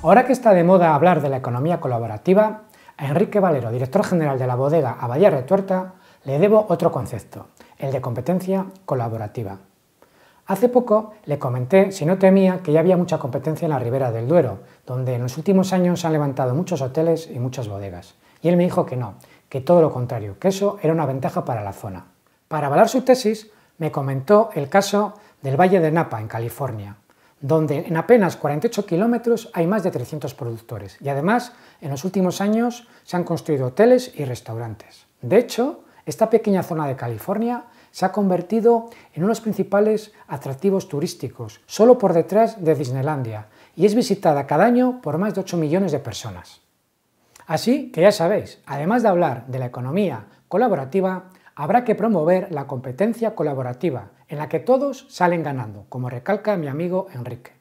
Ahora que está de moda hablar de la economía colaborativa, a Enrique Valero, director general de la bodega Abadía Retuerta, le debo otro concepto, el de competencia colaborativa. Hace poco le comenté si no temía que ya había mucha competencia en la Ribera del Duero, donde en los últimos años se han levantado muchos hoteles y muchas bodegas. Y él me dijo que no, que todo lo contrario, que eso era una ventaja para la zona. Para avalar su tesis, me comentó el caso del Valle de Napa, en California, donde en apenas 48 kilómetros hay más de 300 productores y además en los últimos años se han construido hoteles y restaurantes. De hecho, esta pequeña zona de California se ha convertido en uno de los principales atractivos turísticos, solo por detrás de Disneylandia, y es visitada cada año por más de 8 millones de personas. Así que ya sabéis, además de hablar de la economía colaborativa, habrá que promover la competencia colaborativa, en la que todos salen ganando, como recalca mi amigo Enrique.